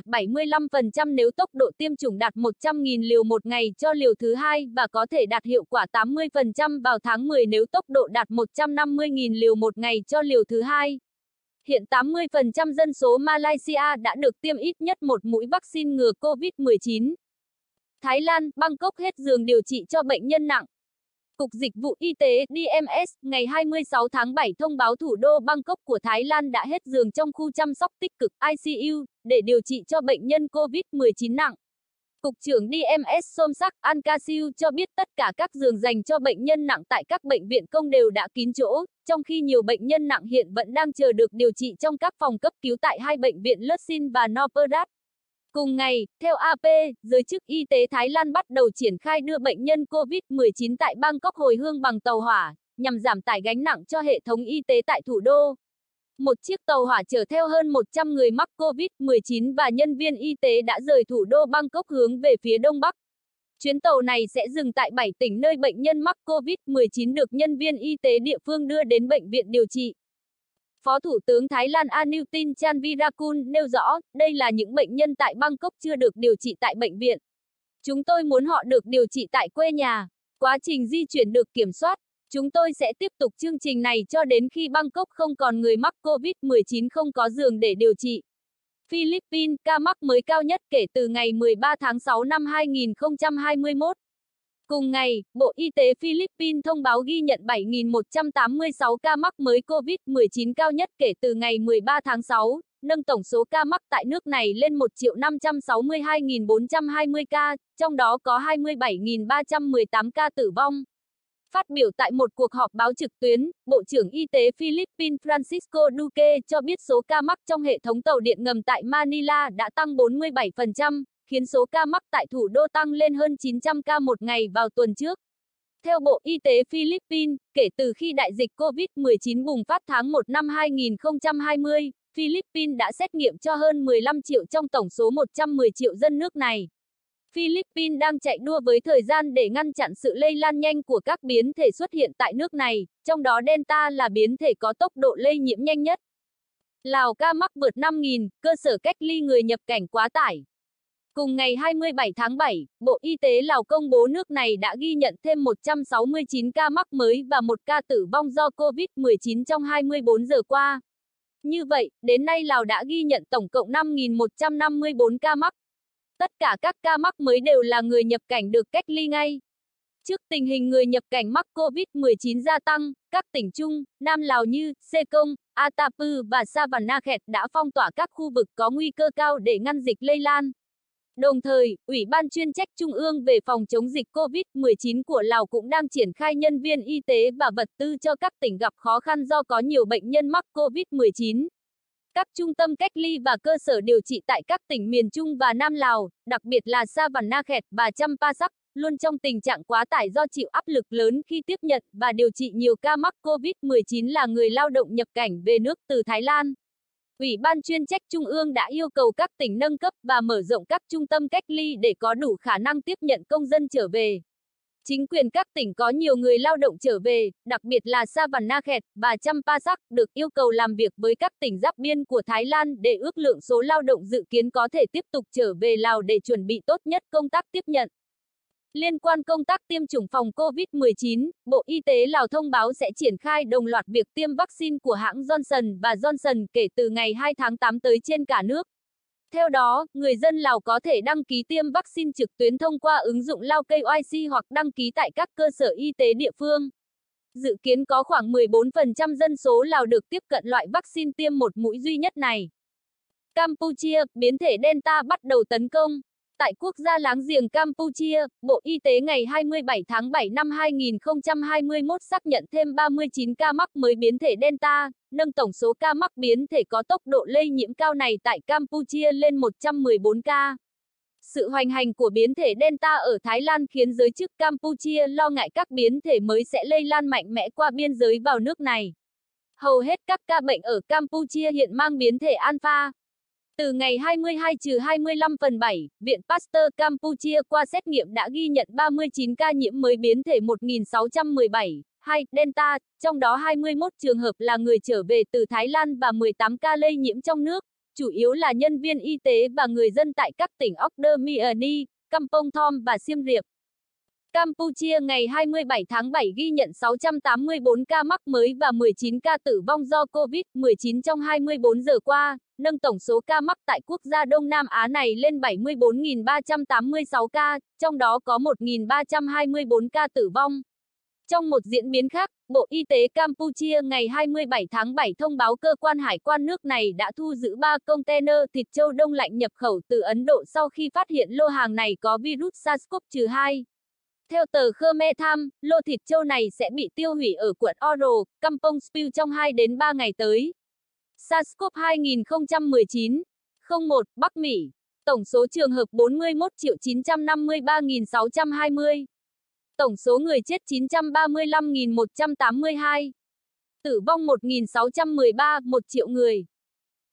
đạt 75% nếu tốc độ tiêm chủng đạt 100.000 liều một ngày cho liều thứ hai và có thể đạt hiệu quả 80% vào tháng 10 nếu tốc độ đạt 150.000 liều một ngày cho liều thứ hai. Hiện 80% dân số Malaysia đã được tiêm ít nhất một mũi vaccine ngừa COVID-19. Thái Lan, Bangkok hết giường điều trị cho bệnh nhân nặng. Cục Dịch vụ Y tế DMS ngày 26 tháng 7 thông báo thủ đô Bangkok của Thái Lan đã hết giường trong khu chăm sóc tích cực ICU để điều trị cho bệnh nhân COVID-19 nặng. Cục trưởng DMS Somsak Ankasiu cho biết tất cả các giường dành cho bệnh nhân nặng tại các bệnh viện công đều đã kín chỗ, trong khi nhiều bệnh nhân nặng hiện vẫn đang chờ được điều trị trong các phòng cấp cứu tại hai bệnh viện Lussin và Nopordat. Cùng ngày, theo AP, giới chức y tế Thái Lan bắt đầu triển khai đưa bệnh nhân COVID-19 tại Bangkok hồi hương bằng tàu hỏa, nhằm giảm tải gánh nặng cho hệ thống y tế tại thủ đô. Một chiếc tàu hỏa chở theo hơn 100 người mắc COVID-19 và nhân viên y tế đã rời thủ đô Bangkok hướng về phía đông bắc. Chuyến tàu này sẽ dừng tại 7 tỉnh nơi bệnh nhân mắc COVID-19 được nhân viên y tế địa phương đưa đến bệnh viện điều trị. Phó Thủ tướng Thái Lan Anutin Chanvirakul nêu rõ, đây là những bệnh nhân tại Bangkok chưa được điều trị tại bệnh viện. Chúng tôi muốn họ được điều trị tại quê nhà. Quá trình di chuyển được kiểm soát. Chúng tôi sẽ tiếp tục chương trình này cho đến khi Bangkok không còn người mắc COVID-19 không có giường để điều trị. Philippines ca mắc mới cao nhất kể từ ngày 13 tháng 6 năm 2021. Cùng ngày, Bộ Y tế Philippines thông báo ghi nhận 7.186 ca mắc mới COVID-19 cao nhất kể từ ngày 13 tháng 6, nâng tổng số ca mắc tại nước này lên 1 562.420 ca, trong đó có 27.318 ca tử vong. Phát biểu tại một cuộc họp báo trực tuyến, Bộ trưởng Y tế Philippines Francisco Duque cho biết số ca mắc trong hệ thống tàu điện ngầm tại Manila đã tăng 47%, khiến số ca mắc tại thủ đô tăng lên hơn 900 ca một ngày vào tuần trước. Theo Bộ Y tế Philippines, kể từ khi đại dịch COVID-19 bùng phát tháng 1 năm 2020, Philippines đã xét nghiệm cho hơn 15 triệu trong tổng số 110 triệu dân nước này. Philippines đang chạy đua với thời gian để ngăn chặn sự lây lan nhanh của các biến thể xuất hiện tại nước này, trong đó Delta là biến thể có tốc độ lây nhiễm nhanh nhất. Lào ca mắc vượt 5.000, cơ sở cách ly người nhập cảnh quá tải. Cùng ngày 27 tháng 7, Bộ Y tế Lào công bố nước này đã ghi nhận thêm 169 ca mắc mới và một ca tử vong do COVID-19 trong 24 giờ qua. Như vậy, đến nay Lào đã ghi nhận tổng cộng 5.154 ca mắc. Tất cả các ca mắc mới đều là người nhập cảnh được cách ly ngay. Trước tình hình người nhập cảnh mắc COVID-19 gia tăng, các tỉnh Trung, Nam Lào như Sekong, Atapu và Savanakhet đã phong tỏa các khu vực có nguy cơ cao để ngăn dịch lây lan. Đồng thời, Ủy ban chuyên trách Trung ương về phòng chống dịch COVID-19 của Lào cũng đang triển khai nhân viên y tế và vật tư cho các tỉnh gặp khó khăn do có nhiều bệnh nhân mắc COVID-19. Các trung tâm cách ly và cơ sở điều trị tại các tỉnh miền Trung và Nam Lào, đặc biệt là Sa Văn Na Khẹt và Champa Sắc, luôn trong tình trạng quá tải do chịu áp lực lớn khi tiếp nhận và điều trị nhiều ca mắc COVID-19 là người lao động nhập cảnh về nước từ Thái Lan. Ủy ban chuyên trách Trung ương đã yêu cầu các tỉnh nâng cấp và mở rộng các trung tâm cách ly để có đủ khả năng tiếp nhận công dân trở về. Chính quyền các tỉnh có nhiều người lao động trở về, đặc biệt là Khẹt và Champasak, được yêu cầu làm việc với các tỉnh giáp biên của Thái Lan để ước lượng số lao động dự kiến có thể tiếp tục trở về Lào để chuẩn bị tốt nhất công tác tiếp nhận. Liên quan công tác tiêm chủng phòng COVID-19, Bộ Y tế Lào thông báo sẽ triển khai đồng loạt việc tiêm vaccine của hãng Johnson và Johnson kể từ ngày 2 tháng 8 tới trên cả nước. Theo đó, người dân Lào có thể đăng ký tiêm vaccine trực tuyến thông qua ứng dụng Lao KYC hoặc đăng ký tại các cơ sở y tế địa phương. Dự kiến có khoảng 14% dân số Lào được tiếp cận loại vaccine tiêm một mũi duy nhất này. Campuchia, biến thể Delta bắt đầu tấn công tại quốc gia láng giềng Campuchia, Bộ Y tế ngày 27 tháng 7 năm 2021 xác nhận thêm 39 ca mắc mới biến thể Delta, nâng tổng số ca mắc biến thể có tốc độ lây nhiễm cao này tại Campuchia lên 114 ca. Sự hoành hành của biến thể Delta ở Thái Lan khiến giới chức Campuchia lo ngại các biến thể mới sẽ lây lan mạnh mẽ qua biên giới vào nước này. Hầu hết các ca bệnh ở Campuchia hiện mang biến thể Alpha, từ ngày 22 trừ 25 phần 7, Viện Pasteur Campuchia qua xét nghiệm đã ghi nhận 39 ca nhiễm mới biến thể 1617, 2, Delta, trong đó 21 trường hợp là người trở về từ Thái Lan và 18 ca lây nhiễm trong nước, chủ yếu là nhân viên y tế và người dân tại các tỉnh Okdermiani, Kampong Thom và Siem Reap. Campuchia ngày 27 tháng 7 ghi nhận 684 ca mắc mới và 19 ca tử vong do COVID-19 trong 24 giờ qua, nâng tổng số ca mắc tại quốc gia Đông Nam Á này lên 74.386 ca, trong đó có 1.324 ca tử vong. Trong một diễn biến khác, Bộ Y tế Campuchia ngày 27 tháng 7 thông báo cơ quan hải quan nước này đã thu giữ 3 container thịt châu đông lạnh nhập khẩu từ Ấn Độ sau khi phát hiện lô hàng này có virus SARS-CoV-2. Theo tờ Khmer Tham, lô thịt châu này sẽ bị tiêu hủy ở quận Oro, Kampong Spiu trong 2 đến 3 ngày tới. SARS-CoV 2019 01 Bắc Mỹ Tổng số trường hợp 41.953.620 Tổng số người chết 935.182 Tử vong 1.613, 1 triệu người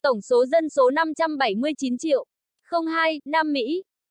Tổng số dân số 579 triệu 02, Nam Mỹ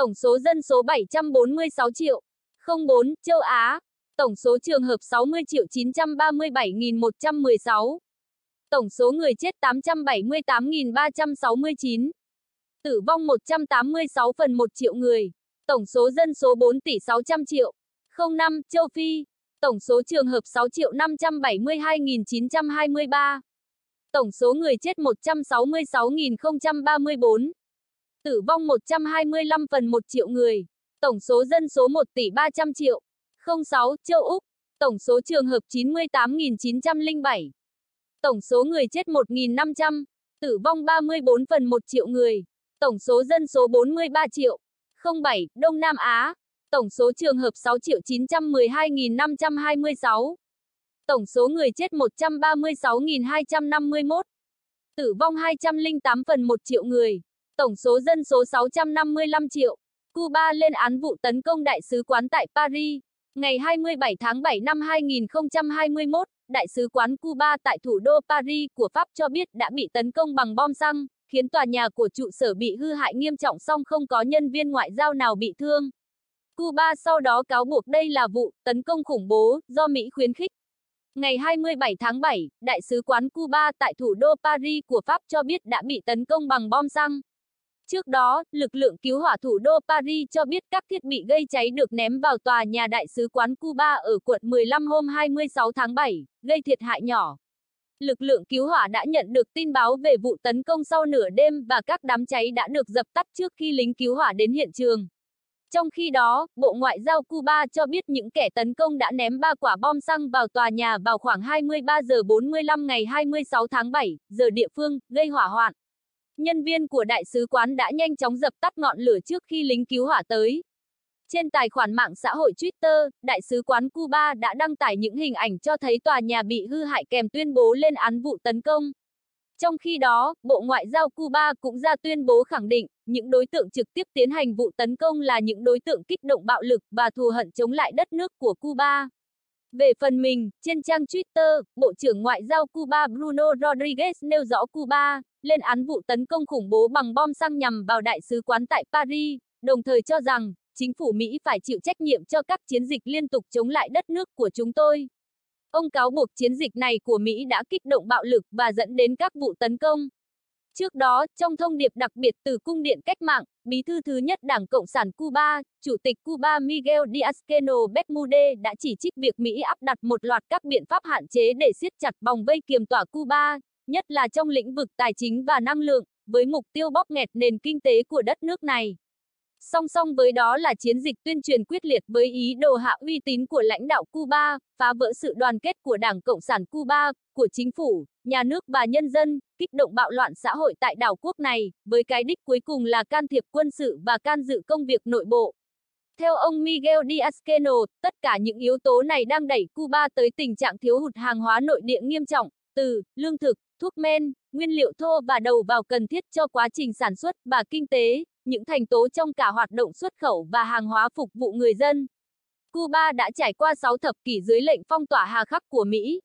Tổng số dân số 746 triệu. 04, châu Á. Tổng số trường hợp 60 triệu 937.116. Tổng số người chết 878.369. Tử vong 186 phần 1 triệu người. Tổng số dân số 4 tỷ 600 triệu. 05, châu Phi. Tổng số trường hợp 6 triệu 572.923. Tổng số người chết 166.034 tử vong 125 phần 1 triệu người. Tổng số dân số 1 tỷ 300 triệu. 06, châu Úc. Tổng số trường hợp 98.907. Tổng số người chết 1.500. Tử vong 34 phần 1 triệu người. Tổng số dân số 43 triệu. 07, Đông Nam Á. Tổng số trường hợp 6 triệu 912.526. Tổng số người chết 136.251. Tử vong 208 phần 1 triệu người tổng số dân số 655 triệu. Cuba lên án vụ tấn công đại sứ quán tại Paris. Ngày 27 tháng 7 năm 2021, Đại sứ quán Cuba tại thủ đô Paris của Pháp cho biết đã bị tấn công bằng bom xăng, khiến tòa nhà của trụ sở bị hư hại nghiêm trọng song không có nhân viên ngoại giao nào bị thương. Cuba sau đó cáo buộc đây là vụ tấn công khủng bố do Mỹ khuyến khích. Ngày 27 tháng 7, Đại sứ quán Cuba tại thủ đô Paris của Pháp cho biết đã bị tấn công bằng bom xăng, Trước đó, lực lượng cứu hỏa thủ đô Paris cho biết các thiết bị gây cháy được ném vào tòa nhà đại sứ quán Cuba ở quận 15 hôm 26 tháng 7, gây thiệt hại nhỏ. Lực lượng cứu hỏa đã nhận được tin báo về vụ tấn công sau nửa đêm và các đám cháy đã được dập tắt trước khi lính cứu hỏa đến hiện trường. Trong khi đó, Bộ Ngoại giao Cuba cho biết những kẻ tấn công đã ném ba quả bom xăng vào tòa nhà vào khoảng 23 giờ 45 ngày 26 tháng 7 giờ địa phương, gây hỏa hoạn. Nhân viên của đại sứ quán đã nhanh chóng dập tắt ngọn lửa trước khi lính cứu hỏa tới. Trên tài khoản mạng xã hội Twitter, đại sứ quán Cuba đã đăng tải những hình ảnh cho thấy tòa nhà bị hư hại kèm tuyên bố lên án vụ tấn công. Trong khi đó, Bộ Ngoại giao Cuba cũng ra tuyên bố khẳng định, những đối tượng trực tiếp tiến hành vụ tấn công là những đối tượng kích động bạo lực và thù hận chống lại đất nước của Cuba. Về phần mình, trên trang Twitter, Bộ trưởng Ngoại giao Cuba Bruno Rodriguez nêu rõ Cuba lên án vụ tấn công khủng bố bằng bom xăng nhằm vào đại sứ quán tại Paris, đồng thời cho rằng chính phủ Mỹ phải chịu trách nhiệm cho các chiến dịch liên tục chống lại đất nước của chúng tôi. Ông cáo buộc chiến dịch này của Mỹ đã kích động bạo lực và dẫn đến các vụ tấn công. Trước đó, trong thông điệp đặc biệt từ Cung điện Cách mạng, Bí thư thứ nhất Đảng Cộng sản Cuba, Chủ tịch Cuba Miguel Diaz-Canel Becmude đã chỉ trích việc Mỹ áp đặt một loạt các biện pháp hạn chế để siết chặt vòng vây kiềm tỏa Cuba, nhất là trong lĩnh vực tài chính và năng lượng, với mục tiêu bóp nghẹt nền kinh tế của đất nước này. Song song với đó là chiến dịch tuyên truyền quyết liệt với ý đồ hạ uy tín của lãnh đạo Cuba, phá vỡ sự đoàn kết của Đảng Cộng sản Cuba, của chính phủ, nhà nước và nhân dân, kích động bạo loạn xã hội tại đảo quốc này, với cái đích cuối cùng là can thiệp quân sự và can dự công việc nội bộ. Theo ông Miguel Diaz-Canel, tất cả những yếu tố này đang đẩy Cuba tới tình trạng thiếu hụt hàng hóa nội địa nghiêm trọng, từ, lương thực, thuốc men, nguyên liệu thô và đầu vào cần thiết cho quá trình sản xuất và kinh tế, những thành tố trong cả hoạt động xuất khẩu và hàng hóa phục vụ người dân. Cuba đã trải qua 6 thập kỷ dưới lệnh phong tỏa hà khắc của Mỹ.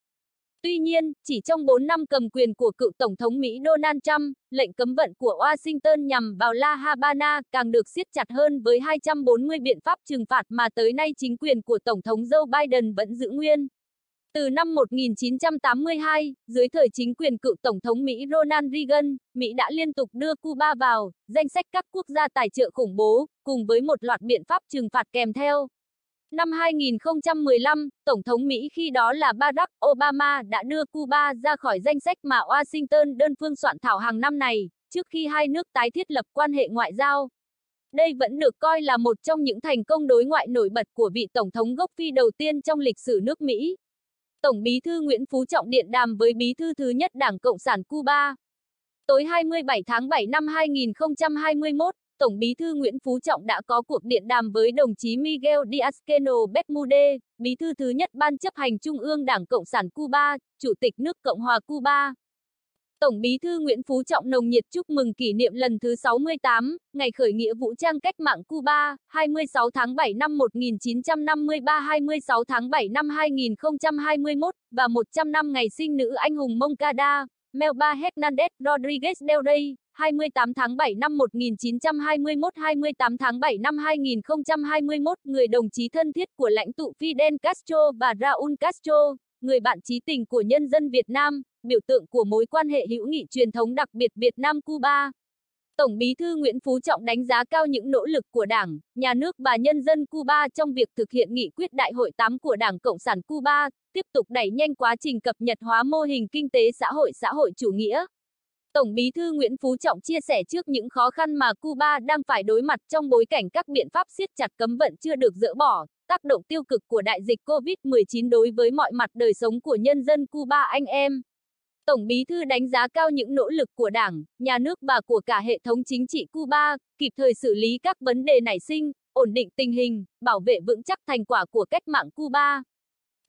Tuy nhiên, chỉ trong 4 năm cầm quyền của cựu Tổng thống Mỹ Donald Trump, lệnh cấm vận của Washington nhằm vào La Habana càng được siết chặt hơn với 240 biện pháp trừng phạt mà tới nay chính quyền của Tổng thống Joe Biden vẫn giữ nguyên. Từ năm 1982, dưới thời chính quyền cựu Tổng thống Mỹ Ronald Reagan, Mỹ đã liên tục đưa Cuba vào danh sách các quốc gia tài trợ khủng bố, cùng với một loạt biện pháp trừng phạt kèm theo. Năm 2015, Tổng thống Mỹ khi đó là Barack Obama đã đưa Cuba ra khỏi danh sách mà Washington đơn phương soạn thảo hàng năm này, trước khi hai nước tái thiết lập quan hệ ngoại giao. Đây vẫn được coi là một trong những thành công đối ngoại nổi bật của vị Tổng thống gốc Phi đầu tiên trong lịch sử nước Mỹ, Tổng bí thư Nguyễn Phú Trọng điện đàm với bí thư thứ nhất Đảng Cộng sản Cuba. Tối 27 tháng 7 năm 2021, Tổng bí thư Nguyễn Phú Trọng đã có cuộc điện đàm với đồng chí Miguel Díaz-Canel Becmude, bí thư thứ nhất Ban chấp hành Trung ương Đảng Cộng sản Cuba, Chủ tịch nước Cộng hòa Cuba. Tổng bí thư Nguyễn Phú Trọng nồng nhiệt chúc mừng kỷ niệm lần thứ 68, ngày khởi nghĩa vũ trang cách mạng Cuba, 26 tháng 7 năm 1953 26 tháng 7 năm 2021, và 100 năm ngày sinh nữ anh hùng Moncada, Melba Hernandez Rodriguez Del Rey, 28 tháng 7 năm 1921 28 tháng 7 năm 2021, người đồng chí thân thiết của lãnh tụ Fidel Castro và Raúl Castro người bạn trí tình của nhân dân Việt Nam, biểu tượng của mối quan hệ hữu nghị truyền thống đặc biệt Việt Nam-Cuba. Tổng bí thư Nguyễn Phú Trọng đánh giá cao những nỗ lực của Đảng, Nhà nước và nhân dân Cuba trong việc thực hiện nghị quyết Đại hội 8 của Đảng Cộng sản Cuba, tiếp tục đẩy nhanh quá trình cập nhật hóa mô hình kinh tế xã hội xã hội chủ nghĩa. Tổng bí thư Nguyễn Phú Trọng chia sẻ trước những khó khăn mà Cuba đang phải đối mặt trong bối cảnh các biện pháp siết chặt cấm vận chưa được dỡ bỏ, tác động tiêu cực của đại dịch COVID-19 đối với mọi mặt đời sống của nhân dân Cuba anh em. Tổng bí thư đánh giá cao những nỗ lực của Đảng, nhà nước và của cả hệ thống chính trị Cuba, kịp thời xử lý các vấn đề nảy sinh, ổn định tình hình, bảo vệ vững chắc thành quả của cách mạng Cuba.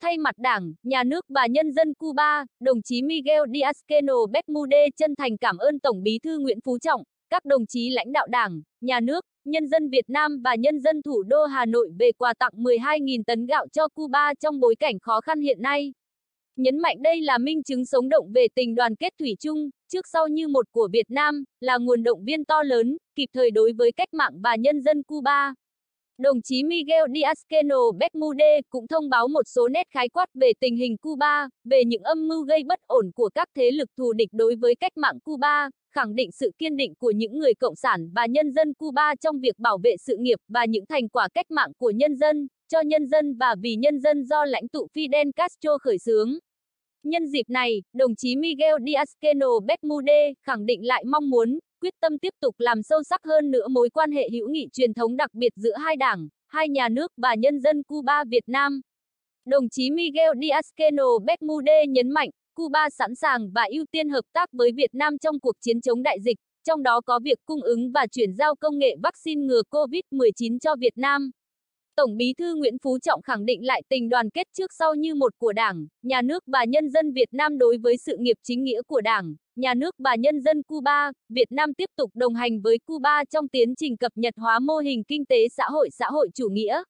Thay mặt Đảng, Nhà nước và nhân dân Cuba, đồng chí Miguel Díaz-Canel Becmude chân thành cảm ơn Tổng bí thư Nguyễn Phú Trọng, các đồng chí lãnh đạo Đảng, Nhà nước nhân dân Việt Nam và nhân dân thủ đô Hà Nội về quà tặng 12.000 tấn gạo cho Cuba trong bối cảnh khó khăn hiện nay. Nhấn mạnh đây là minh chứng sống động về tình đoàn kết thủy chung, trước sau như một của Việt Nam, là nguồn động viên to lớn, kịp thời đối với cách mạng và nhân dân Cuba. Đồng chí Miguel Díaz-Canel Becmude cũng thông báo một số nét khái quát về tình hình Cuba, về những âm mưu gây bất ổn của các thế lực thù địch đối với cách mạng Cuba, khẳng định sự kiên định của những người cộng sản và nhân dân Cuba trong việc bảo vệ sự nghiệp và những thành quả cách mạng của nhân dân, cho nhân dân và vì nhân dân do lãnh tụ Fidel Castro khởi xướng. Nhân dịp này, đồng chí Miguel díaz canel Becmude khẳng định lại mong muốn, quyết tâm tiếp tục làm sâu sắc hơn nữa mối quan hệ hữu nghị truyền thống đặc biệt giữa hai đảng, hai nhà nước và nhân dân Cuba Việt Nam. Đồng chí Miguel díaz canel Becmude nhấn mạnh, Cuba sẵn sàng và ưu tiên hợp tác với Việt Nam trong cuộc chiến chống đại dịch, trong đó có việc cung ứng và chuyển giao công nghệ vaccine ngừa COVID-19 cho Việt Nam. Tổng bí thư Nguyễn Phú Trọng khẳng định lại tình đoàn kết trước sau như một của Đảng, Nhà nước và nhân dân Việt Nam đối với sự nghiệp chính nghĩa của Đảng, Nhà nước và nhân dân Cuba. Việt Nam tiếp tục đồng hành với Cuba trong tiến trình cập nhật hóa mô hình kinh tế xã hội xã hội chủ nghĩa.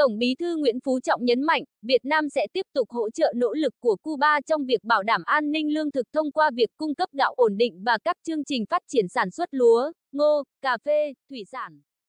Tổng bí thư Nguyễn Phú Trọng nhấn mạnh, Việt Nam sẽ tiếp tục hỗ trợ nỗ lực của Cuba trong việc bảo đảm an ninh lương thực thông qua việc cung cấp gạo ổn định và các chương trình phát triển sản xuất lúa, ngô, cà phê, thủy sản.